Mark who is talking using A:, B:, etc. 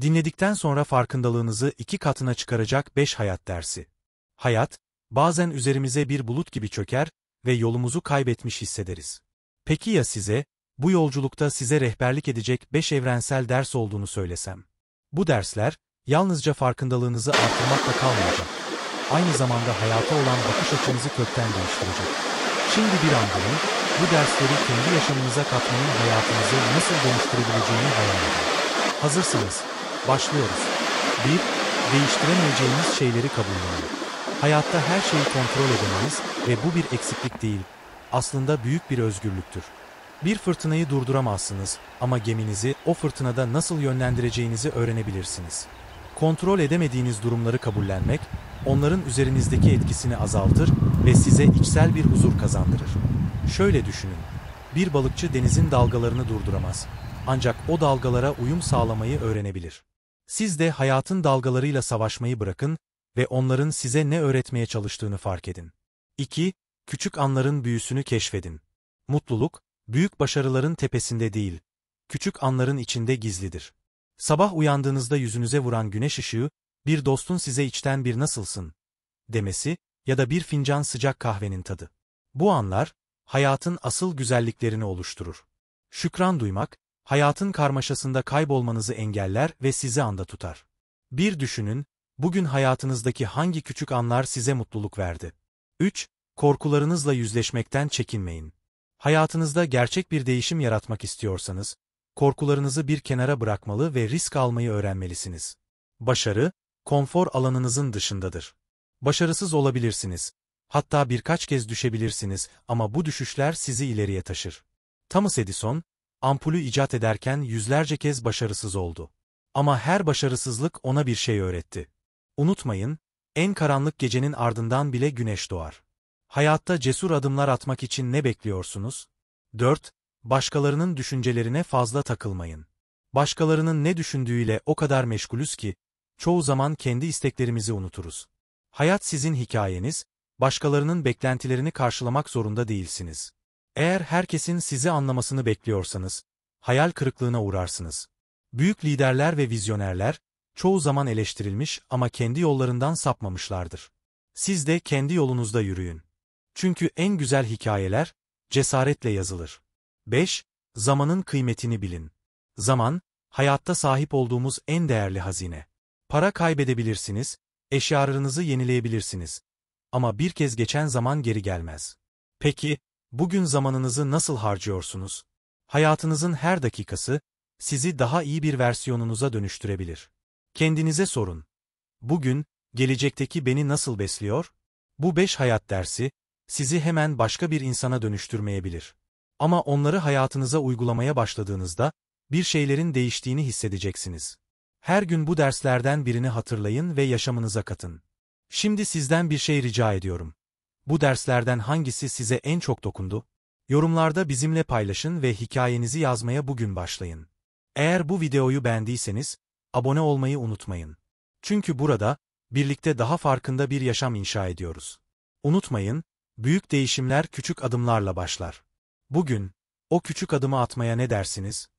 A: Dinledikten sonra farkındalığınızı iki katına çıkaracak beş hayat dersi. Hayat, bazen üzerimize bir bulut gibi çöker ve yolumuzu kaybetmiş hissederiz. Peki ya size, bu yolculukta size rehberlik edecek beş evrensel ders olduğunu söylesem? Bu dersler, yalnızca farkındalığınızı artırmakla kalmayacak. Aynı zamanda hayata olan bakış açınızı kökten değiştirecek. Şimdi bir an durun, bu dersleri kendi yaşamınıza katmanın hayatınızı nasıl dönüştürebileceğini hayal edin. Hazırsınız. Başlıyoruz. 1. Değiştiremeyeceğimiz şeyleri kabullenelim. Hayatta her şeyi kontrol edemeyiz ve bu bir eksiklik değil. Aslında büyük bir özgürlüktür. Bir fırtınayı durduramazsınız ama geminizi o fırtınada nasıl yönlendireceğinizi öğrenebilirsiniz. Kontrol edemediğiniz durumları kabullenmek, onların üzerinizdeki etkisini azaltır ve size içsel bir huzur kazandırır. Şöyle düşünün, bir balıkçı denizin dalgalarını durduramaz ancak o dalgalara uyum sağlamayı öğrenebilir. Siz de hayatın dalgalarıyla savaşmayı bırakın ve onların size ne öğretmeye çalıştığını fark edin. 2. Küçük anların büyüsünü keşfedin. Mutluluk, büyük başarıların tepesinde değil, küçük anların içinde gizlidir. Sabah uyandığınızda yüzünüze vuran güneş ışığı, bir dostun size içten bir nasılsın demesi ya da bir fincan sıcak kahvenin tadı. Bu anlar, hayatın asıl güzelliklerini oluşturur. Şükran duymak, hayatın karmaşasında kaybolmanızı engeller ve sizi anda tutar. Bir düşünün, bugün hayatınızdaki hangi küçük anlar size mutluluk verdi? 3. Korkularınızla yüzleşmekten çekinmeyin. Hayatınızda gerçek bir değişim yaratmak istiyorsanız, korkularınızı bir kenara bırakmalı ve risk almayı öğrenmelisiniz. Başarı, konfor alanınızın dışındadır. Başarısız olabilirsiniz, hatta birkaç kez düşebilirsiniz ama bu düşüşler sizi ileriye taşır. Thomas Edison, ampulü icat ederken yüzlerce kez başarısız oldu. Ama her başarısızlık ona bir şey öğretti. Unutmayın, en karanlık gecenin ardından bile güneş doğar. Hayatta cesur adımlar atmak için ne bekliyorsunuz? 4. Başkalarının düşüncelerine fazla takılmayın. Başkalarının ne düşündüğüyle o kadar meşgulüz ki, çoğu zaman kendi isteklerimizi unuturuz. Hayat sizin hikayeniz, başkalarının beklentilerini karşılamak zorunda değilsiniz. Eğer herkesin sizi anlamasını bekliyorsanız, hayal kırıklığına uğrarsınız. Büyük liderler ve vizyonerler, çoğu zaman eleştirilmiş ama kendi yollarından sapmamışlardır. Siz de kendi yolunuzda yürüyün. Çünkü en güzel hikayeler, cesaretle yazılır. 5. Zamanın kıymetini bilin. Zaman, hayatta sahip olduğumuz en değerli hazine. Para kaybedebilirsiniz, eşyalarınızı yenileyebilirsiniz. Ama bir kez geçen zaman geri gelmez. Peki, Bugün zamanınızı nasıl harcıyorsunuz? Hayatınızın her dakikası, sizi daha iyi bir versiyonunuza dönüştürebilir. Kendinize sorun. Bugün, gelecekteki beni nasıl besliyor? Bu beş hayat dersi, sizi hemen başka bir insana dönüştürmeyebilir. Ama onları hayatınıza uygulamaya başladığınızda, bir şeylerin değiştiğini hissedeceksiniz. Her gün bu derslerden birini hatırlayın ve yaşamınıza katın. Şimdi sizden bir şey rica ediyorum. Bu derslerden hangisi size en çok dokundu? Yorumlarda bizimle paylaşın ve hikayenizi yazmaya bugün başlayın. Eğer bu videoyu beğendiyseniz, abone olmayı unutmayın. Çünkü burada, birlikte daha farkında bir yaşam inşa ediyoruz. Unutmayın, büyük değişimler küçük adımlarla başlar. Bugün, o küçük adımı atmaya ne dersiniz?